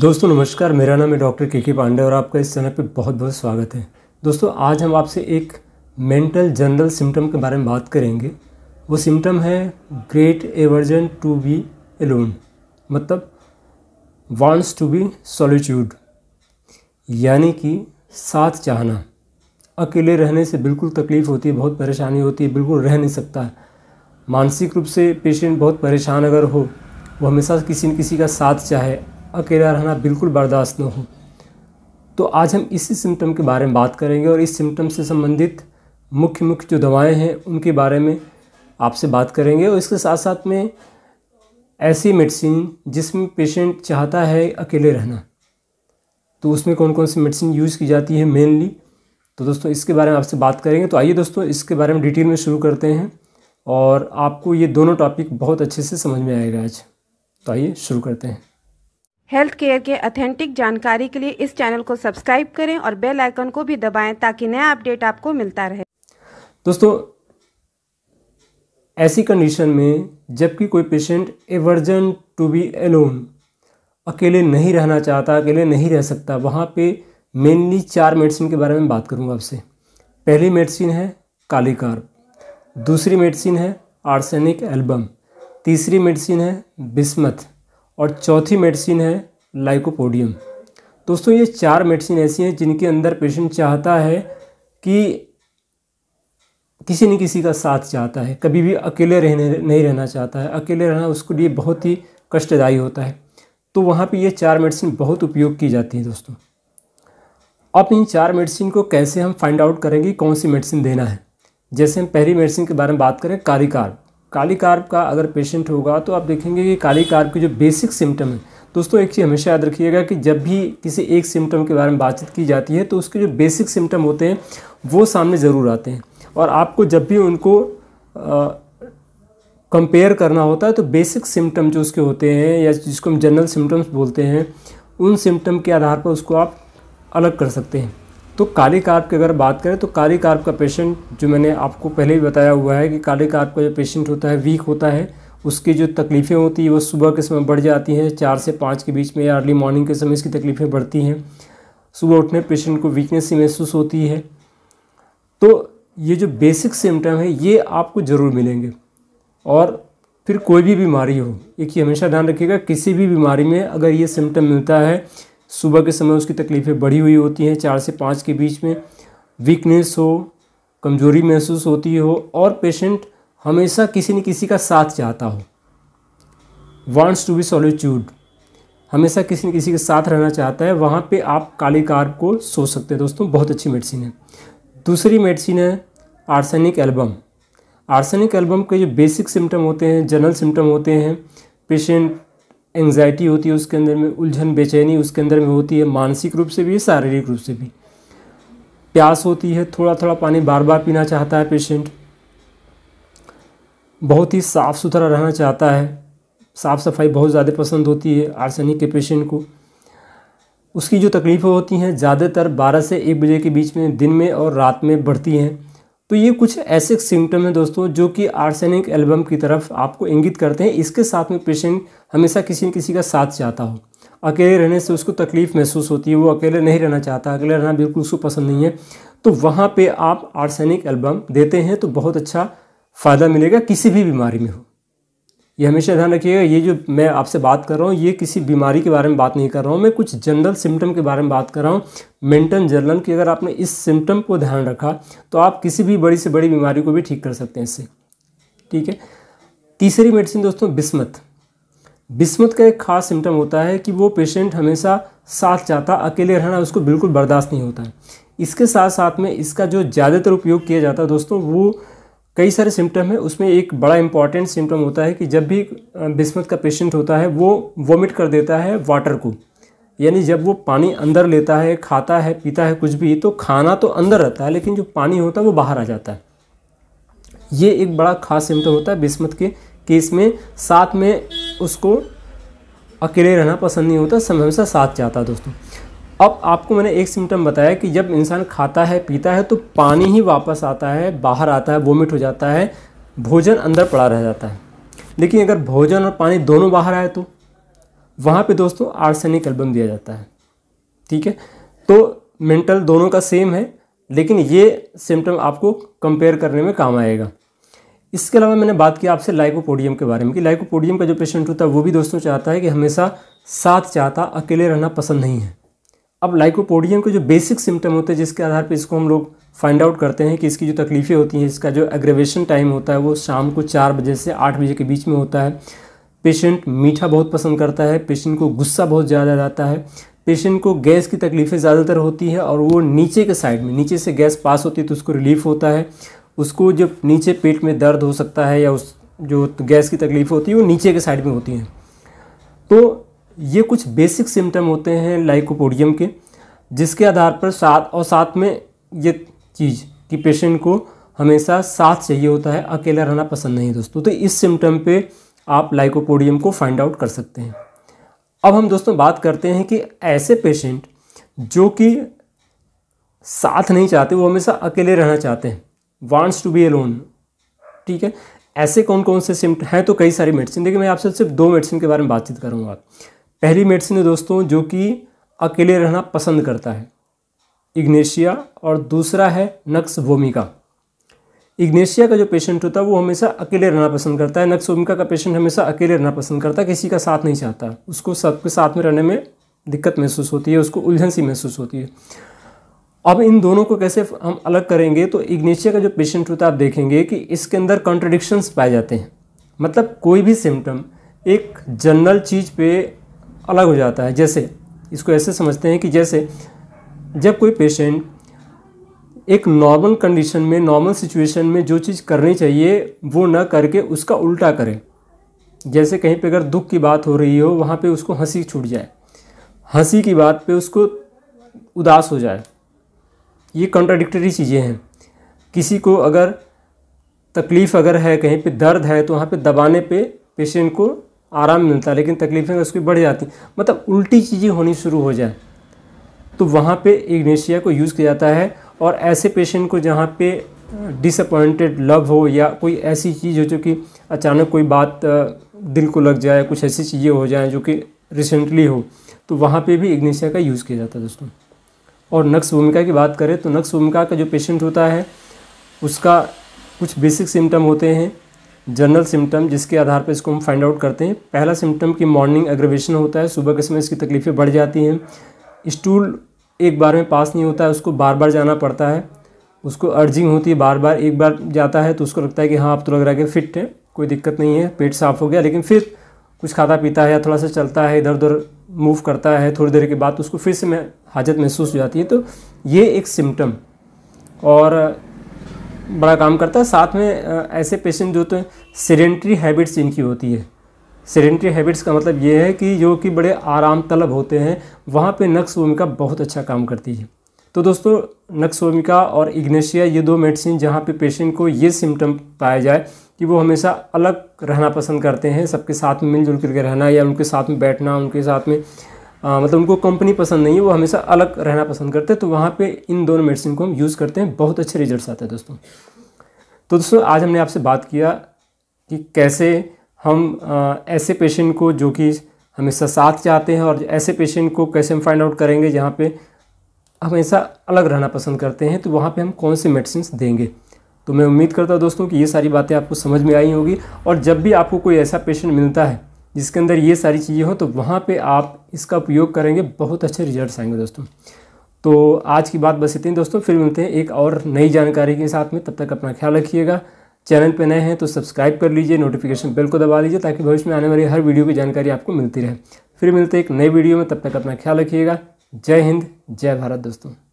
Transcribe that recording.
दोस्तों नमस्कार मेरा नाम है डॉक्टर के के पांडे और आपका इस चैनल पे बहुत बहुत स्वागत है दोस्तों आज हम आपसे एक मेंटल जनरल सिम्टम के बारे में बात करेंगे वो सिम्टम है great aversion to be alone मतलब वांट्स टू बी सॉलिट्यूड यानी कि साथ चाहना अकेले रहने से बिल्कुल तकलीफ़ होती है बहुत परेशानी होती है बिल्कुल रह नहीं सकता मानसिक रूप से पेशेंट बहुत परेशान अगर हो वो हमेशा किसी न किसी का साथ चाहे अकेला रहना बिल्कुल बर्दाश्त न हो तो आज हम इसी सिम्टम के बारे में बात करेंगे और इस सिम्टम से संबंधित मुख्य मुख्य जो दवाएं हैं उनके बारे में आपसे बात करेंगे और इसके साथ साथ में ऐसी मेडिसिन जिसमें पेशेंट चाहता है अकेले रहना तो उसमें कौन कौन सी मेडिसिन यूज़ की जाती है मेनली तो दोस्तों इसके बारे में आपसे बात करेंगे तो आइए दोस्तों इसके बारे में डिटेल में शुरू करते हैं और आपको ये दोनों टॉपिक बहुत अच्छे से समझ में आएगा आज तो आइए शुरू करते हैं हेल्थ केयर के अथेंटिक जानकारी के लिए इस चैनल को सब्सक्राइब करें और बेल आइकन को भी दबाएं ताकि नया अपडेट आपको मिलता रहे दोस्तों ऐसी कंडीशन में जबकि कोई patient aversion to be alone अकेले नहीं रहना चाहता अकेले नहीं रह सकता वहाँ पे मेनली चार मेडिसिन के बारे में बात करूँगा आपसे पहली मेडिसिन है काली कार दूसरी मेडिसिन है आर्सेनिक एल्बम तीसरी मेडिसिन है बिस्मथ और चौथी मेडिसिन है लाइकोपोडियम दोस्तों ये चार मेडिसिन ऐसी हैं जिनके अंदर पेशेंट चाहता है कि किसी न किसी का साथ चाहता है कभी भी अकेले रहने नहीं रहना चाहता है अकेले रहना उसके लिए बहुत ही कष्टदायी होता है तो वहाँ पे ये चार मेडिसिन बहुत उपयोग की जाती हैं दोस्तों अब इन चार मेडिसिन को कैसे हम फाइंड आउट करेंगे कौन सी मेडिसिन देना है जैसे हम पहली मेडिसिन के बारे में बात करें कारिकार काली कार्प का अगर पेशेंट होगा तो आप देखेंगे कि काली कार्प की जो बेसिक सिम्टम है दोस्तों एक चीज़ हमेशा याद रखिएगा कि जब भी किसी एक सिम्टम के बारे में बातचीत की जाती है तो उसके जो बेसिक सिम्टम होते हैं वो सामने ज़रूर आते हैं और आपको जब भी उनको कंपेयर करना होता है तो बेसिक सिम्टम जो उसके होते हैं या जिसको हम जनरल सिम्टम्स बोलते हैं उन सिम्टम के आधार पर उसको आप अलग कर सकते हैं तो काली कार्प की अगर बात करें तो काली कार्प का पेशेंट जो मैंने आपको पहले भी बताया हुआ है कि काली कार्प का जो पेशेंट होता है वीक होता है उसकी जो तकलीफ़ें होती है वो सुबह के समय बढ़ जाती हैं चार से पाँच के बीच में या अर्ली मॉर्निंग के समय इसकी तकलीफ़ें बढ़ती हैं सुबह उठने पेशेंट को वीकनेस ही महसूस होती है तो ये जो बेसिक सिम्टम है ये आपको ज़रूर मिलेंगे और फिर कोई भी बीमारी हो एक ही हमेशा ध्यान रखिएगा किसी भी बीमारी में अगर ये सिम्टम मिलता है सुबह के समय उसकी तकलीफ़ें बढ़ी हुई होती हैं चार से पाँच के बीच में वीकनेस हो कमजोरी महसूस होती हो और पेशेंट हमेशा किसी न किसी का साथ चाहता हो वांट्स टू बी सॉलिट्यूड हमेशा किसी न किसी के साथ रहना चाहता है वहाँ पे आप काली कार को सो सकते हैं दोस्तों बहुत अच्छी मेडिसिन है दूसरी मेडिसिन है आर्सेनिक एल्बम आर्सेनिक एल्बम के जो बेसिक सिम्टम होते हैं जनरल सिम्टम होते हैं पेशेंट एंजाइटी होती है उसके अंदर में उलझन बेचैनी उसके अंदर में होती है मानसिक रूप से भी शारीरिक रूप से भी प्यास होती है थोड़ा थोड़ा पानी बार बार पीना चाहता है पेशेंट बहुत ही साफ़ सुथरा रहना चाहता है साफ़ सफाई बहुत ज़्यादा पसंद होती है आर्सेनिक के पेशेंट को उसकी जो तकलीफ़ें होती हैं ज़्यादातर 12 से 1 बजे के बीच में दिन में और रात में बढ़ती हैं तो ये कुछ ऐसे सिम्टम हैं दोस्तों जो कि आर्सेनिक एल्बम की तरफ आपको इंगित करते हैं इसके साथ में पेशेंट हमेशा किसी न किसी का साथ चाहता हो अकेले रहने से उसको तकलीफ़ महसूस होती है वो अकेले नहीं रहना चाहता अकेले रहना बिल्कुल उसको पसंद नहीं है तो वहाँ पे आप आर्सेनिक एल्बम देते हैं तो बहुत अच्छा फ़ायदा मिलेगा किसी भी बीमारी में हो ये हमेशा ध्यान रखिएगा ये जो मैं आपसे बात कर रहा हूँ ये किसी बीमारी के बारे में बात नहीं कर रहा हूँ मैं कुछ जनरल सिम्टम के बारे में बात कर रहा हूँ मेंटन जर्नल की अगर आपने इस सिम्टम को ध्यान रखा तो आप किसी भी बड़ी से बड़ी बीमारी को भी ठीक कर सकते हैं इससे ठीक है तीसरी मेडिसिन दोस्तों बिस्मत बिस्मत का एक खास सिम्टम होता है कि वो पेशेंट हमेशा साथ जाता अकेले रहना उसको बिल्कुल बर्दाश्त नहीं होता है इसके साथ साथ में इसका जो ज़्यादातर उपयोग किया जाता है दोस्तों वो कई सारे सिम्टम है उसमें एक बड़ा इंपॉर्टेंट सिम्टम होता है कि जब भी बिस्मत का पेशेंट होता है वो वॉमिट कर देता है वाटर को यानी जब वो पानी अंदर लेता है खाता है पीता है कुछ भी तो खाना तो अंदर रहता है लेकिन जो पानी होता है वो बाहर आ जाता है ये एक बड़ा खास सिम्टम होता है बिस्मत के केस में साथ में उसको अकेले रहना पसंद नहीं होता हमेशा साथ जाता है दोस्तों अब आपको मैंने एक सिम्टम बताया कि जब इंसान खाता है पीता है तो पानी ही वापस आता है बाहर आता है वोमिट हो जाता है भोजन अंदर पड़ा रह जाता है लेकिन अगर भोजन और पानी दोनों बाहर आए तो वहाँ पे दोस्तों आर्सेनिक एल्बम दिया जाता है ठीक है तो मेंटल दोनों का सेम है लेकिन ये सिम्टम आपको कंपेयर करने में काम आएगा इसके अलावा मैंने बात की आपसे लाइकोपोडियम के बारे में कि लाइकोपोडियम का जो पेशेंट होता है वो भी दोस्तों चाहता है कि हमेशा साथ चाहता अकेले रहना पसंद नहीं है अब लाइकोपोडियम के जो बेसिक सिम्टम होते हैं जिसके आधार पर इसको हम लोग फाइंड आउट करते हैं कि इसकी जो तकलीफ़ें होती हैं इसका जो एग्रेवेशन टाइम होता है वो शाम को चार बजे से आठ बजे के बीच में होता है पेशेंट मीठा बहुत पसंद करता है पेशेंट को गुस्सा बहुत ज़्यादा आता है पेशेंट को गैस की तकलीफ़ें ज़्यादातर होती है और वो नीचे के साइड में नीचे से गैस पास होती है तो उसको रिलीफ होता है उसको जब नीचे पेट में दर्द हो सकता है या उस जो गैस की तकलीफ होती है वो नीचे के साइड में होती है तो ये कुछ बेसिक सिम्टम होते हैं लाइकोपोडियम के जिसके आधार पर साथ और साथ में ये चीज़ कि पेशेंट को हमेशा साथ चाहिए होता है अकेला रहना पसंद नहीं दोस्तों तो इस सिम्टम पे आप लाइकोपोडियम को फाइंड आउट कर सकते हैं अब हम दोस्तों बात करते हैं कि ऐसे पेशेंट जो कि साथ नहीं चाहते वो हमेशा अकेले रहना चाहते हैं वांट्स टू बी अलोन ठीक है ऐसे कौन कौन से सिम्ट हैं तो कई सारी मेडिसिन देखिए मैं आपसे सिर्फ दो मेडिसिन के बारे में बातचीत करूँगा पहली मेडिसिन है दोस्तों जो कि अकेले रहना पसंद करता है इग्नेशिया और दूसरा है नक्स वोमिका इग्नेशिया का जो पेशेंट होता है वो हमेशा अकेले रहना पसंद करता है नक्स वोमिका का पेशेंट हमेशा अकेले रहना पसंद करता है किसी का साथ नहीं चाहता उसको सबके साथ में रहने में दिक्कत महसूस होती है उसको उलझन सी महसूस होती है अब इन दोनों को कैसे हम अलग करेंगे तो इग्नेशिया का जो पेशेंट होता है आप देखेंगे कि इसके अंदर कॉन्ट्रडिक्शंस पाए जाते हैं मतलब कोई भी सिम्टम एक जनरल चीज़ पे अलग हो जाता है जैसे इसको ऐसे समझते हैं कि जैसे जब कोई पेशेंट एक नॉर्मल कंडीशन में नॉर्मल सिचुएशन में जो चीज़ करनी चाहिए वो ना करके उसका उल्टा करे जैसे कहीं पे अगर दुख की बात हो रही हो वहाँ पे उसको हंसी छूट जाए हंसी की बात पे उसको उदास हो जाए ये कॉन्ट्राडिक्टरी चीज़ें हैं किसी को अगर तकलीफ़ अगर है कहीं पे दर्द है तो वहाँ पे दबाने पे पेशेंट को आराम मिलता है लेकिन तकलीफ़ें उसकी बढ़ जाती मतलब उल्टी चीज़ें होनी शुरू हो जाए तो वहाँ पे इग्नेशिया को यूज़ किया जाता है और ऐसे पेशेंट को जहाँ पे डिसअपॉइंटेड लव हो या कोई ऐसी चीज़ हो जो कि अचानक कोई बात दिल को लग जाए कुछ ऐसी चीज़ें हो जाएँ जो कि रिसेंटली हो तो वहाँ पे भी इग्नेशिया का यूज़ किया जाता है दोस्तों और नक्स भूमिका की बात करें तो नक्स भूमिका का जो पेशेंट होता है उसका कुछ बेसिक सिम्टम होते हैं जनरल सिम्टम जिसके आधार पर इसको हम फाइंड आउट करते हैं पहला सिम्टम की मॉर्निंग एग्रवेशन होता है सुबह के समय इसकी तकलीफ़ें बढ़ जाती हैं स्टूल एक बार में पास नहीं होता है उसको बार बार जाना पड़ता है उसको अर्जिंग होती है बार बार एक बार जाता है तो उसको लगता है कि हाँ आप तो लग रहा है कि फिट है कोई दिक्कत नहीं है पेट साफ़ हो गया लेकिन फिर कुछ खाता पीता है या थोड़ा सा चलता है इधर उधर मूव करता है थोड़ी देर के बाद तो उसको फिर से हाजत महसूस हो जाती है तो ये एक सिम्टम और बड़ा काम करता है साथ में ऐसे पेशेंट जो होते तो हैं सीडेंट्री हैबिट्स इनकी होती है सीडेंट्री हैबिट्स का मतलब ये है कि जो कि बड़े आराम तलब होते हैं वहाँ पे नक्स भूमिका बहुत अच्छा काम करती है तो दोस्तों नक्स भूमिका और इग्नेशिया ये दो मेडिसिन जहाँ पे पेशेंट को ये सिम्टम पाया जाए कि वो हमेशा अलग रहना पसंद करते हैं सबके साथ में मिलजुल करके रहना या उनके साथ में बैठना उनके साथ में आ, मतलब उनको कंपनी पसंद नहीं है वो हमेशा अलग रहना पसंद करते हैं तो वहाँ पे इन दोनों मेडिसिन को हम यूज़ करते हैं बहुत अच्छे रिजल्ट आते हैं दोस्तों तो दोस्तों आज हमने आपसे बात किया कि कैसे हम आ, ऐसे पेशेंट को जो कि हमेशा साथ चाहते हैं और ऐसे पेशेंट को कैसे हम फाइंड आउट करेंगे जहाँ पर हमेशा अलग रहना पसंद करते हैं तो वहाँ पर हम कौन से मेडिसिन देंगे तो मैं उम्मीद करता हूँ दोस्तों कि ये सारी बातें आपको समझ में आई होगी और जब भी आपको कोई ऐसा पेशेंट मिलता है जिसके अंदर ये सारी चीज़ें हो तो वहाँ पे आप इसका उपयोग करेंगे बहुत अच्छे रिजल्ट आएंगे दोस्तों तो आज की बात बस इतनी दोस्तों फिर मिलते हैं एक और नई जानकारी के साथ में तब तक अपना ख्याल रखिएगा चैनल पर नए हैं तो सब्सक्राइब कर लीजिए नोटिफिकेशन बेल को दबा लीजिए ताकि भविष्य में आने वाली हर वीडियो की जानकारी आपको मिलती रहे फिर मिलते हैं एक नई वीडियो में तब तक अपना ख्याल रखिएगा जय हिंद जय भारत दोस्तों